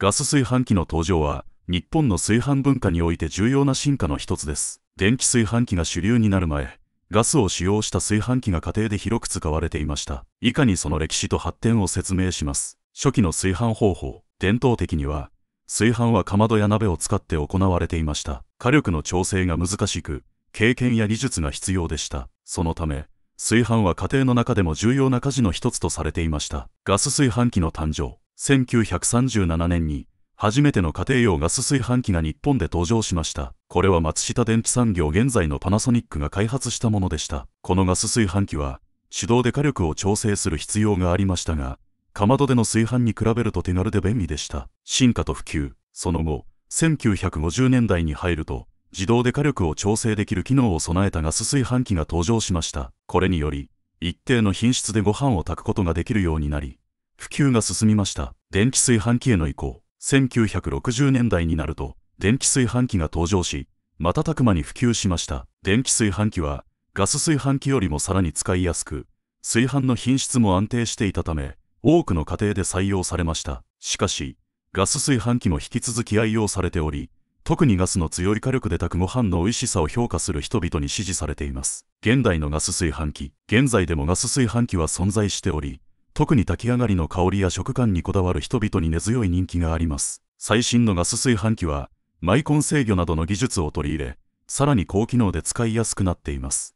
ガス炊飯器の登場は、日本の炊飯文化において重要な進化の一つです。電気炊飯器が主流になる前、ガスを使用した炊飯器が家庭で広く使われていました。以下にその歴史と発展を説明します。初期の炊飯方法、伝統的には、炊飯はかまどや鍋を使って行われていました。火力の調整が難しく、経験や技術が必要でした。そのため、炊飯は家庭の中でも重要な家事の一つとされていました。ガス炊飯器の誕生。1937年に初めての家庭用ガス炊飯器が日本で登場しました。これは松下電池産業現在のパナソニックが開発したものでした。このガス炊飯器は手動で火力を調整する必要がありましたが、かまどでの炊飯に比べると手軽で便利でした。進化と普及、その後、1950年代に入ると、自動で火力を調整できる機能を備えたガス炊飯器が登場しました。これにより、一定の品質でご飯を炊くことができるようになり、普及が進みました。電気炊飯器への移行。1960年代になると、電気炊飯器が登場し、瞬く間に普及しました。電気炊飯器は、ガス炊飯器よりもさらに使いやすく、炊飯の品質も安定していたため、多くの家庭で採用されました。しかし、ガス炊飯器も引き続き愛用されており、特にガスの強い火力で炊くご飯の美味しさを評価する人々に支持されています。現代のガス炊飯器、現在でもガス炊飯器は存在しており、特に炊き上がりの香りや食感にこだわる人々に根強い人気があります。最新のガス炊飯器は、マイコン制御などの技術を取り入れ、さらに高機能で使いやすくなっています。